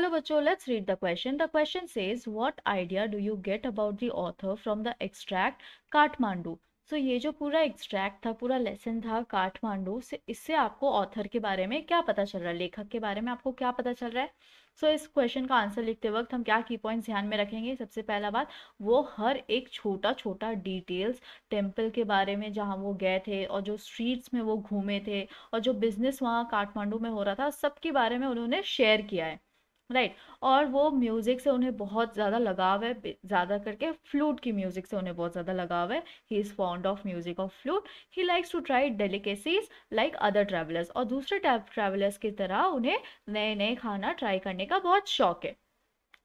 बच्चो let's read the question the question से is what idea do you get about the author from the extract Kathmandu so ये जो पूरा extract था पूरा लेसन था काठमांडू से इससे आपको ऑथर के बारे में क्या पता चल रहा है लेखक के बारे में आपको क्या पता चल रहा है सो so, इस क्वेश्चन का आंसर लिखते वक्त हम क्या की पॉइंट्स ध्यान में रखेंगे सबसे पहला बात वो हर एक छोटा छोटा डिटेल्स टेम्पल के बारे में जहाँ वो गए थे और जो स्ट्रीट्स में वो घूमे थे और जो बिजनेस वहाँ काठमांडू में हो रहा था सबके बारे में उन्होंने शेयर किया है राइट right. और वो म्यूज़िक से उन्हें बहुत ज़्यादा लगाव है ज़्यादा करके फ्लूट की म्यूज़िक से उन्हें बहुत ज़्यादा लगाव है he is fond of music of flute he likes to try delicacies like other travellers और दूसरे ट्रेवलर्स की तरह उन्हें नए नए खाना ट्राई करने का बहुत शौक है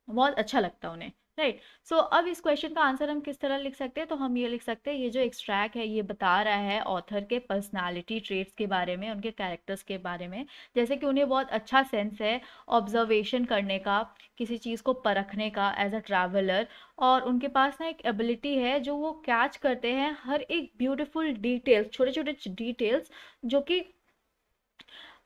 बहुत अच्छा लगता है उन्हें राइट right. सो so, अब इस क्वेश्चन का आंसर हम किस तरह लिख सकते हैं तो हम ये लिख सकते हैं ये जो एक्सट्रैक्ट है ये बता रहा है ऑथर के पर्सनालिटी ट्रेट्स के बारे में उनके कैरेक्टर्स के बारे में जैसे कि उन्हें बहुत अच्छा सेंस है ऑब्जर्वेशन करने का किसी चीज़ को परखने का एज अ ट्रैवलर और उनके पास ना एक एबिलिटी है जो वो कैच करते हैं हर एक ब्यूटिफुल डिटेल्स छोटे छोटे डिटेल्स जो कि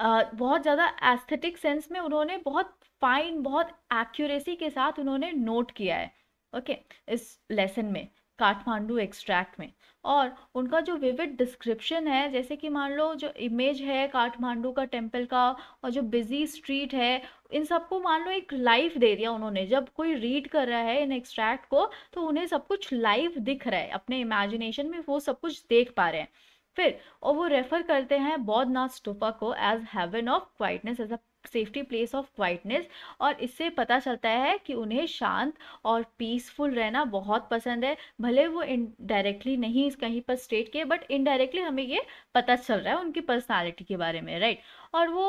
बहुत ज़्यादा एस्थेटिक सेंस में उन्होंने बहुत फाइन बहुत एक्यूरेसी के साथ उन्होंने नोट किया है ओके okay, इस लेसन में काठमांडू एक्सट्रैक्ट में और उनका जो विविड डिस्क्रिप्शन है जैसे कि मान लो जो इमेज है काठमांडू का टेम्पल का और जो बिजी स्ट्रीट है इन सबको मान लो एक लाइफ दे दिया उन्होंने जब कोई रीड कर रहा है इन एक्सट्रैक्ट को तो उन्हें सब कुछ लाइव दिख रहा है अपने इमेजिनेशन में वो सब कुछ देख पा रहे हैं फिर और वो रेफर करते हैं बौद्धनाथ स्टोपा को as heaven of quietness as a safety place of quietness और इससे पता चलता है कि उन्हें शांत और पीसफुल रहना बहुत पसंद है भले वो इनडायरेक्टली नहीं कहीं पर स्टेट किए बट इनडायरेक्टली हमें ये पता चल रहा है उनकी पर्सनालिटी के बारे में राइट और वो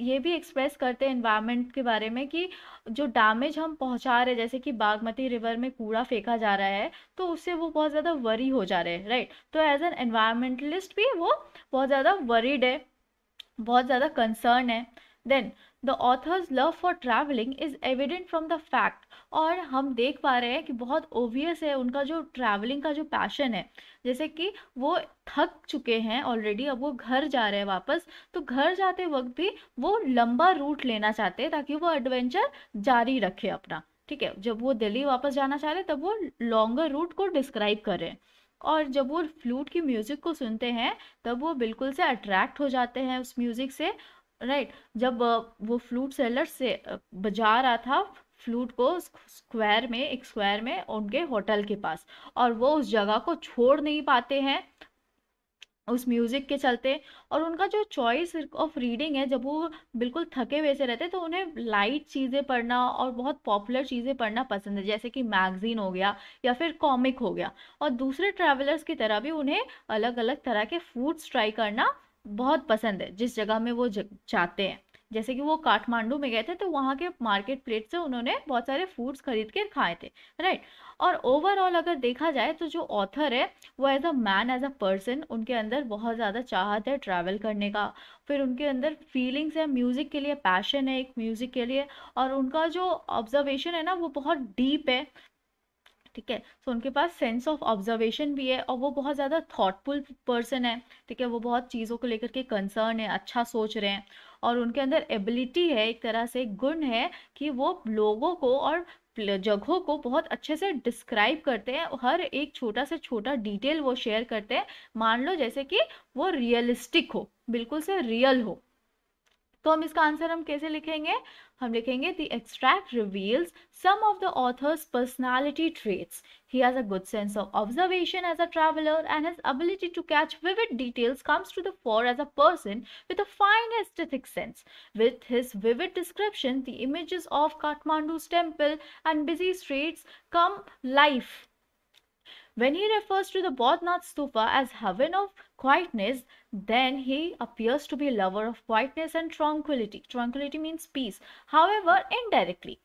ये भी एक्सप्रेस करते हैं इन्वायरमेंट के बारे में कि जो डैमेज हम पहुंचा रहे हैं जैसे कि बागमती रिवर में कूड़ा फेंका जा रहा है तो उससे वो बहुत ज़्यादा वरी हो जा रहे हैं राइट तो एज एन एनवायरमेंटलिस्ट भी वो बहुत ज़्यादा वरीड है बहुत ज़्यादा कंसर्न है then the author's love for travelling is evident from the fact और हम देख पा रहे हैं कि बहुत ओबियस है उनका जो ट्रैवलिंग का जो पैशन है जैसे कि वो थक चुके हैं ऑलरेडी अब वो घर जा रहे हैं वापस तो घर जाते वक्त भी वो लंबा रूट लेना चाहते हैं ताकि वो एडवेंचर जारी रखे अपना ठीक है जब वो दिल्ली वापस जाना चाह रहे तब वो लॉन्गर रूट को डिस्क्राइब करें और जब वो फ्लूट की म्यूज़िक को सुनते हैं तब वो बिल्कुल से अट्रैक्ट हो जाते हैं उस म्यूज़िक से राइट जब वो फ्लूट सेलर से बजा रहा था फ्लूट को स्क्वायर में एक स्क्वायर में उनके होटल के पास और वो उस जगह को छोड़ नहीं पाते हैं उस म्यूज़िक के चलते और उनका जो चॉइस ऑफ रीडिंग है जब वो बिल्कुल थके हुए से रहते तो उन्हें लाइट चीज़ें पढ़ना और बहुत पॉपुलर चीज़ें पढ़ना पसंद है जैसे कि मैगज़ीन हो गया या फिर कॉमिक हो गया और दूसरे ट्रैवलर्स की तरह भी उन्हें अलग अलग तरह के फूड्स ट्राई करना बहुत पसंद है जिस जगह में वो चाहते हैं जैसे कि वो काठमांडू में गए थे तो वहाँ के मार्केट प्लेट से उन्होंने बहुत सारे फूड्स खरीद के खाए थे राइट और ओवरऑल अगर देखा जाए तो जो ऑथर है वो as a man as a person उनके अंदर बहुत ज़्यादा चाहत है ट्रैवल करने का फिर उनके अंदर फीलिंग्स है म्यूज़िक के लिए पैशन है एक म्यूज़िक के लिए और उनका जो ऑब्जर्वेशन है ना वो बहुत डीप है ठीक है सो उनके पास सेंस ऑफ ऑब्जर्वेशन भी है और वो बहुत ज़्यादा थॉटफुल पर्सन है ठीक है वो बहुत चीज़ों को लेकर के कंसर्न है अच्छा सोच रहे हैं और उनके अंदर एबिलिटी है एक तरह से गुण है कि वो लोगों को और जगहों को बहुत अच्छे से डिस्क्राइब करते हैं हर एक छोटा से छोटा डिटेल वो शेयर करते हैं मान लो जैसे कि वो रियलिस्टिक हो बिल्कुल से रियल हो तो हम इसका आंसर हम कैसे लिखेंगे हम लिखेंगे the extract reveals some of the author's personality traits he has a good sense of observation as a traveller and has ability to catch vivid details comes to the fore as a person with a fine aesthetic sense with his vivid description the images of Kathmandu's temple and busy streets come life When he refers to the Bodhnath Stupa as heaven of quietness, then he appears to be a lover of quietness and tranquility. Tranquility means peace, however, indirectly.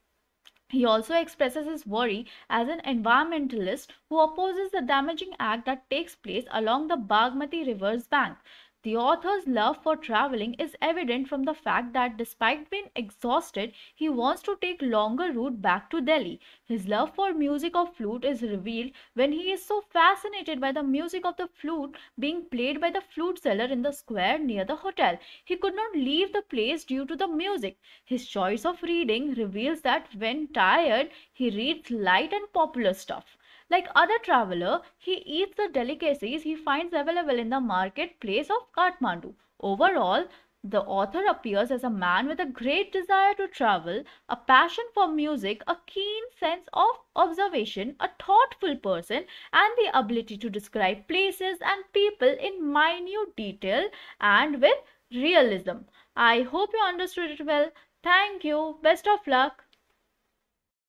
He also expresses his worry as an environmentalist who opposes the damaging act that takes place along the Bagmati river's bank. The author's love for traveling is evident from the fact that despite being exhausted, he wants to take longer route back to Delhi. His love for music of flute is revealed when he is so fascinated by the music of the flute being played by the flute seller in the square near the hotel. He could not leave the place due to the music. His choice of reading reveals that when tired, he reads light and popular stuff. Like other traveler, he eats the delicacies he finds available in the marketplace of Kathmandu. Overall, the author appears as a man with a great desire to travel, a passion for music, a keen sense of observation, a thoughtful person, and the ability to describe places and people in minute detail and with realism. I hope you understood it well. Thank you. Best of luck.